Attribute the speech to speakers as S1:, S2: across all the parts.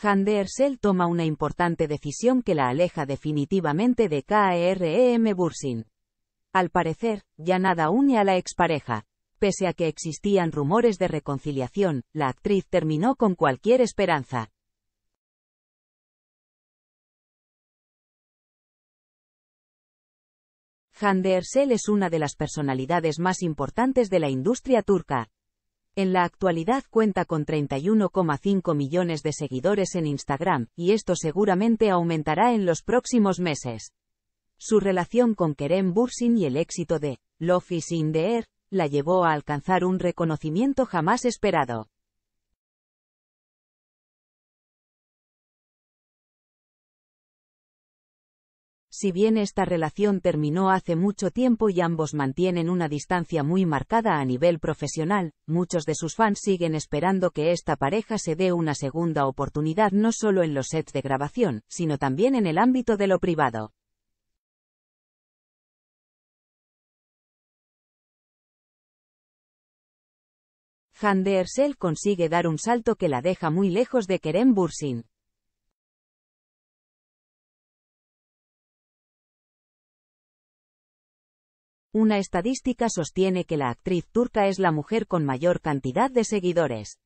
S1: Handersel toma una importante decisión que la aleja definitivamente de KRM e Bursin. Al parecer, ya nada une a la expareja. Pese a que existían rumores de reconciliación, la actriz terminó con cualquier esperanza. Hande Ersel es una de las personalidades más importantes de la industria turca. En la actualidad cuenta con 31,5 millones de seguidores en Instagram, y esto seguramente aumentará en los próximos meses. Su relación con Kerem Bursin y el éxito de Love is in the Air la llevó a alcanzar un reconocimiento jamás
S2: esperado.
S1: Si bien esta relación terminó hace mucho tiempo y ambos mantienen una distancia muy marcada a nivel profesional, muchos de sus fans siguen esperando que esta pareja se dé una segunda oportunidad no solo en los sets de grabación, sino también en el ámbito de lo privado.
S2: Hande Ersel consigue dar un salto que la deja muy lejos de Kerem Bursin.
S1: Una estadística sostiene que la actriz turca es la mujer con mayor cantidad de seguidores.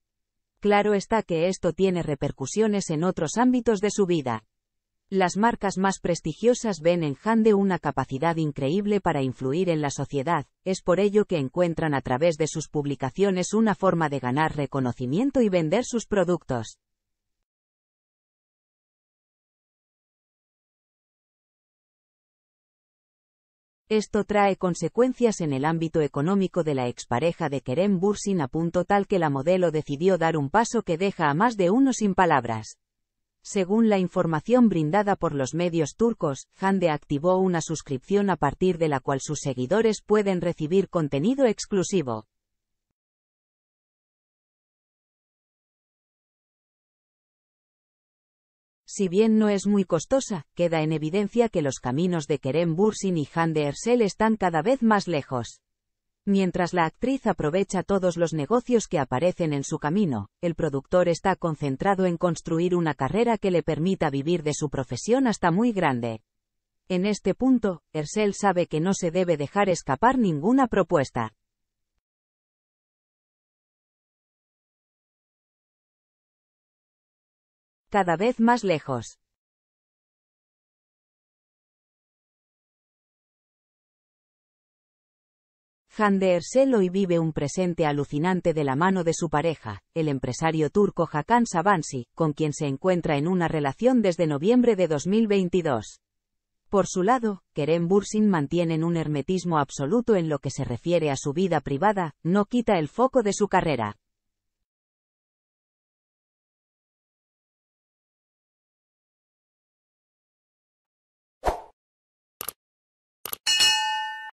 S1: Claro está que esto tiene repercusiones en otros ámbitos de su vida. Las marcas más prestigiosas ven en Hande una capacidad increíble para influir en la sociedad, es por ello que encuentran a través de sus publicaciones una forma de ganar reconocimiento y vender sus productos. Esto trae consecuencias en el ámbito económico de la expareja de Kerem Bursin a punto tal que la modelo decidió dar un paso que deja a más de uno sin palabras. Según la información brindada por los medios turcos, Hande activó una suscripción a partir de la cual sus seguidores pueden recibir contenido exclusivo. si bien no es muy costosa, queda en evidencia que los caminos de Kerem Bursin y Han de Ersel están cada vez más lejos. Mientras la actriz aprovecha todos los negocios que aparecen en su camino, el productor está concentrado en construir una carrera que le permita vivir de su profesión hasta muy grande. En este punto, Ersel sabe que no se debe dejar escapar ninguna propuesta.
S2: Cada vez más lejos.
S1: Hande Seloy hoy vive un presente alucinante de la mano de su pareja, el empresario turco Hakan Sabansi, con quien se encuentra en una relación desde noviembre de 2022. Por su lado, Kerem Bursin mantienen un hermetismo absoluto en lo que se refiere a su vida privada, no quita el foco de su carrera.